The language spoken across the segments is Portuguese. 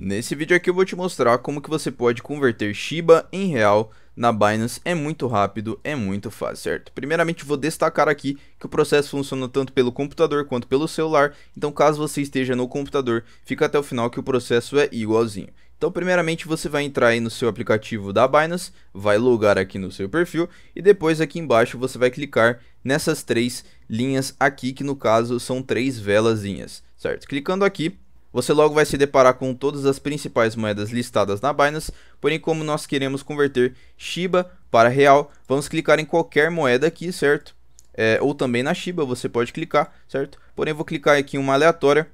Nesse vídeo aqui eu vou te mostrar como que você pode converter Shiba em real na Binance. É muito rápido, é muito fácil, certo? Primeiramente vou destacar aqui que o processo funciona tanto pelo computador quanto pelo celular. Então caso você esteja no computador, fica até o final que o processo é igualzinho. Então, primeiramente, você vai entrar aí no seu aplicativo da Binance, vai logar aqui no seu perfil e depois aqui embaixo você vai clicar nessas três linhas aqui, que no caso são três velazinhas, certo? Clicando aqui, você logo vai se deparar com todas as principais moedas listadas na Binance, porém como nós queremos converter Shiba para real, vamos clicar em qualquer moeda aqui, certo? É, ou também na Shiba, você pode clicar, certo? Porém vou clicar aqui em uma aleatória,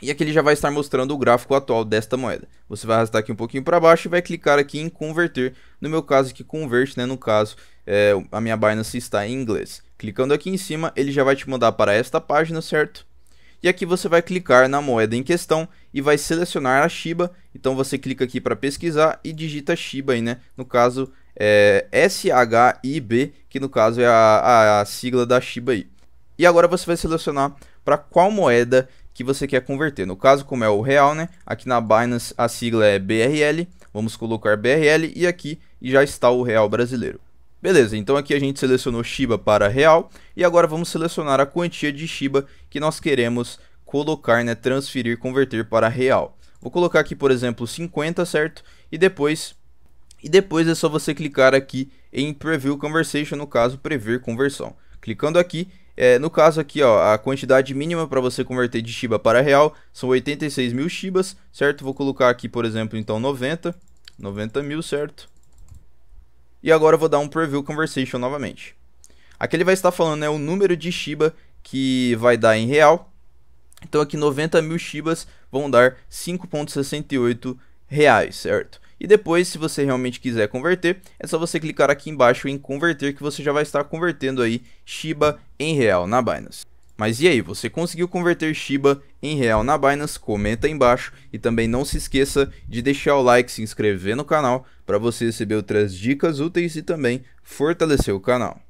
e aqui ele já vai estar mostrando o gráfico atual desta moeda. Você vai arrastar aqui um pouquinho para baixo e vai clicar aqui em converter. No meu caso aqui, converte, né? No caso, é, a minha Binance está em inglês. Clicando aqui em cima, ele já vai te mandar para esta página, certo? E aqui você vai clicar na moeda em questão e vai selecionar a Shiba. Então você clica aqui para pesquisar e digita Shiba aí, né? No caso é SHIB, que no caso é a, a, a sigla da Shiba aí. E agora você vai selecionar para qual moeda que você quer converter. No caso, como é o real, né? Aqui na Binance a sigla é BRL. Vamos colocar BRL e aqui já está o real brasileiro. Beleza, então aqui a gente selecionou Shiba para real e agora vamos selecionar a quantia de Shiba que nós queremos colocar, né, transferir, converter para real. Vou colocar aqui, por exemplo, 50, certo? E depois e depois é só você clicar aqui em Preview Conversation, no caso, prever conversão. Clicando aqui, é, no caso aqui, ó, a quantidade mínima para você converter de Shiba para real são 86 mil Shibas, certo? Vou colocar aqui, por exemplo, então 90, 90 mil, certo? E agora eu vou dar um preview conversation novamente. Aqui ele vai estar falando né, o número de Shiba que vai dar em real. Então aqui 90 mil Shibas vão dar 5.68 reais, certo? E depois, se você realmente quiser converter, é só você clicar aqui embaixo em converter que você já vai estar convertendo aí Shiba em real na Binance. Mas e aí, você conseguiu converter Shiba em real na Binance? Comenta aí embaixo e também não se esqueça de deixar o like, se inscrever no canal para você receber outras dicas úteis e também fortalecer o canal.